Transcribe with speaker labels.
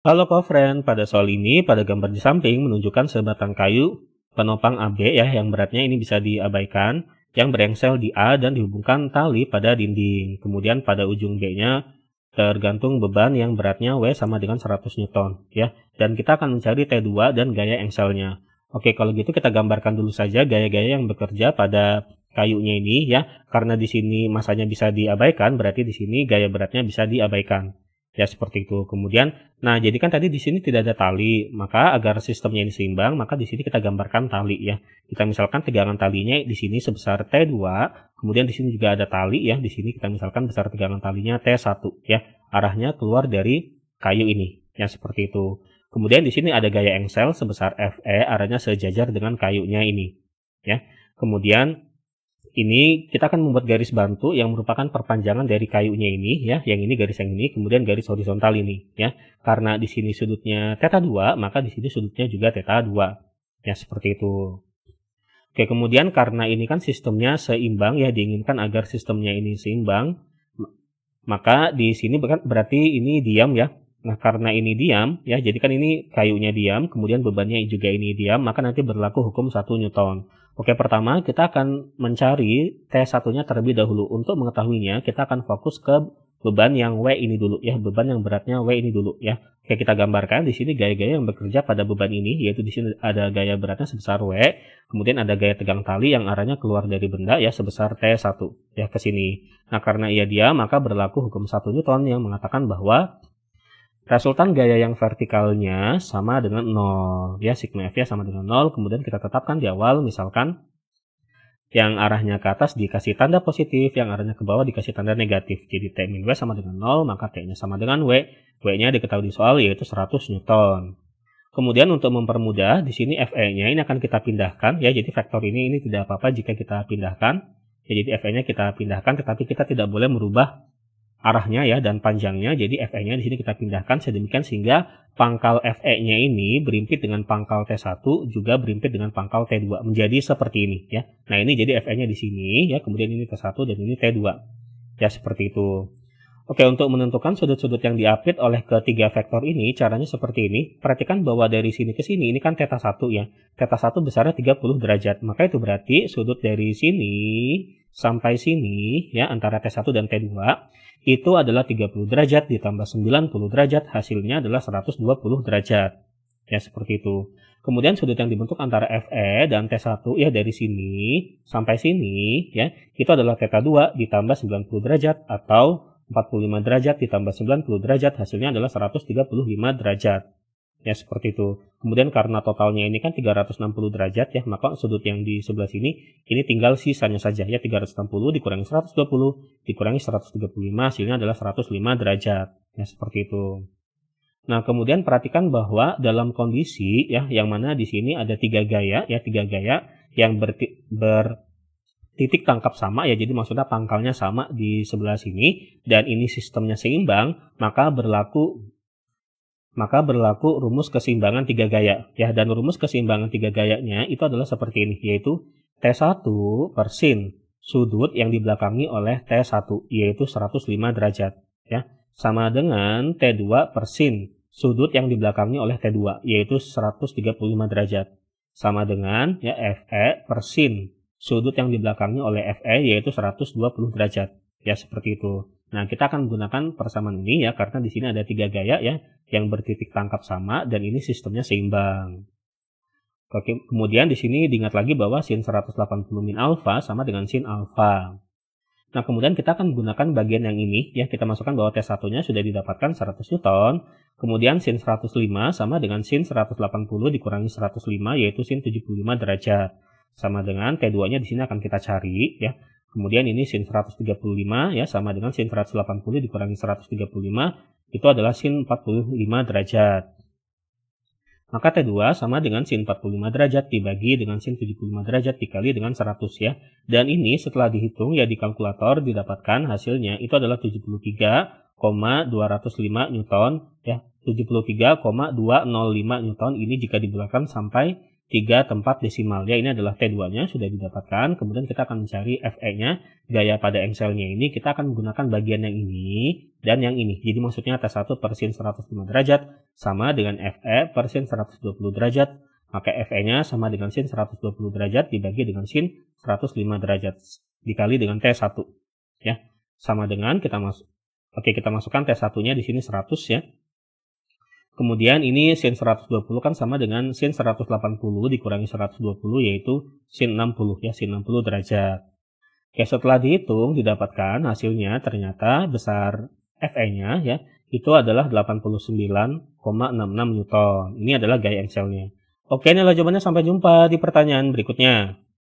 Speaker 1: Halo friend. pada soal ini pada gambar di samping menunjukkan sebatang kayu penopang AB ya yang beratnya ini bisa diabaikan yang berengsel di A dan dihubungkan tali pada dinding. Kemudian pada ujung B-nya tergantung beban yang beratnya W sama dengan 100 Newton ya. Dan kita akan mencari T2 dan gaya engselnya. Oke, kalau gitu kita gambarkan dulu saja gaya-gaya yang bekerja pada kayunya ini ya. Karena di sini masanya bisa diabaikan, berarti di sini gaya beratnya bisa diabaikan ya seperti itu kemudian nah jadi kan tadi di sini tidak ada tali maka agar sistemnya ini seimbang maka di sini kita gambarkan tali ya kita misalkan tegangan talinya di sini sebesar T2 kemudian di sini juga ada tali ya di sini kita misalkan besar tegangan talinya T1 ya arahnya keluar dari kayu ini ya seperti itu kemudian di sini ada gaya engsel sebesar FE arahnya sejajar dengan kayunya ini ya kemudian ini kita akan membuat garis bantu yang merupakan perpanjangan dari kayunya ini ya, yang ini garis yang ini, kemudian garis horizontal ini ya. Karena di sini sudutnya theta 2, maka di sini sudutnya juga theta 2. Ya, seperti itu. Oke, kemudian karena ini kan sistemnya seimbang ya, diinginkan agar sistemnya ini seimbang, maka di sini berarti ini diam ya. Nah, karena ini diam ya, jadi kan ini kayunya diam, kemudian bebannya juga ini diam, maka nanti berlaku hukum 1 Newton. Oke, pertama kita akan mencari t satunya terlebih dahulu. Untuk mengetahuinya, kita akan fokus ke beban yang W ini dulu ya, beban yang beratnya W ini dulu ya. Oke, kita gambarkan di sini gaya-gaya yang bekerja pada beban ini, yaitu di sini ada gaya beratnya sebesar W, kemudian ada gaya tegang tali yang arahnya keluar dari benda ya sebesar T1 ya ke sini. Nah, karena ia dia maka berlaku hukum satu Newton yang mengatakan bahwa Resultan gaya yang vertikalnya sama dengan 0. Ya, sigma F-nya sama dengan 0. Kemudian kita tetapkan di awal, misalkan yang arahnya ke atas dikasih tanda positif, yang arahnya ke bawah dikasih tanda negatif. Jadi T min W sama dengan 0, maka T-nya sama dengan W. W-nya diketahui di soal yaitu 100 Newton. Kemudian untuk mempermudah, di sini FE-nya ini akan kita pindahkan ya. Jadi vektor ini ini tidak apa-apa jika kita pindahkan. Ya, jadi FE-nya kita pindahkan, tetapi kita tidak boleh merubah arahnya ya dan panjangnya. Jadi FE-nya di sini kita pindahkan sedemikian sehingga pangkal FE-nya ini berimpit dengan pangkal T1 juga berimpit dengan pangkal T2 menjadi seperti ini ya. Nah, ini jadi FE-nya di sini ya, kemudian ini T1 dan ini T2. Ya, seperti itu. Oke, untuk menentukan sudut-sudut yang diapit oleh ketiga vektor ini, caranya seperti ini. Perhatikan bahwa dari sini ke sini, ini kan teta 1 ya. teta 1 besarnya 30 derajat, maka itu berarti sudut dari sini sampai sini ya antara T1 dan T2 itu adalah 30 derajat ditambah 90 derajat hasilnya adalah 120 derajat. Ya seperti itu. Kemudian sudut yang dibentuk antara FE dan T1 ya dari sini sampai sini ya itu adalah t 2 ditambah 90 derajat atau 45 derajat ditambah 90 derajat hasilnya adalah 135 derajat. Ya seperti itu. Kemudian karena totalnya ini kan 360 derajat ya, maka sudut yang di sebelah sini ini tinggal sisanya saja ya 360 dikurangi 120 dikurangi 135 hasilnya adalah 105 derajat. Ya seperti itu. Nah, kemudian perhatikan bahwa dalam kondisi ya yang mana di sini ada tiga gaya ya, tiga gaya yang ber, ber titik tangkap sama ya jadi maksudnya pangkalnya sama di sebelah sini dan ini sistemnya seimbang maka berlaku maka berlaku rumus keseimbangan tiga gaya. Ya, dan rumus keseimbangan tiga gayanya itu adalah seperti ini, yaitu T1 per sin sudut yang dibelakangi oleh T1, yaitu 105 derajat. Ya, sama dengan T2 per sin sudut yang dibelakangi oleh T2, yaitu 135 derajat. Sama dengan ya, FE per sin sudut yang dibelakangi oleh FE, yaitu 120 derajat. Ya, seperti itu. Nah, kita akan menggunakan persamaan ini ya, karena di sini ada tiga gaya ya, yang bertitik tangkap sama, dan ini sistemnya seimbang. kemudian di sini diingat lagi bahwa sin 180 min alfa sama dengan sin alfa. Nah, kemudian kita akan menggunakan bagian yang ini, ya, kita masukkan bahwa t satunya sudah didapatkan 100 Newton, kemudian sin 105 sama dengan sin 180 dikurangi 105, yaitu sin 75 derajat. Sama dengan T2-nya di sini akan kita cari, ya, Kemudian ini sin 135 ya sama dengan sin 180 dikurangi 135 itu adalah sin 45 derajat. Maka T2 sama dengan sin 45 derajat dibagi dengan sin 75 derajat dikali dengan 100 ya. Dan ini setelah dihitung ya di kalkulator didapatkan hasilnya itu adalah 73,205 Newton ya. 73,205 Newton ini jika dibulatkan sampai tiga tempat desimal ya ini adalah T2-nya sudah didapatkan. Kemudian kita akan mencari FE-nya, gaya pada engselnya ini. Kita akan menggunakan bagian yang ini dan yang ini. Jadi maksudnya T1 persen 105 derajat sama dengan FE persen 120 derajat. Maka FE-nya sama dengan sin 120 derajat dibagi dengan sin 105 derajat dikali dengan T1. Ya, sama dengan kita masuk. Oke, kita masukkan T1-nya di sini 100 ya. Kemudian ini sin 120 kan sama dengan sin 180 dikurangi 120 yaitu sin 60 ya sin 60 derajat. Oke, ya, setelah dihitung didapatkan hasilnya ternyata besar Fe-nya ya itu adalah 89,66 Newton. Ini adalah gaya engselnya. Oke, inilah jawabannya sampai jumpa di pertanyaan berikutnya.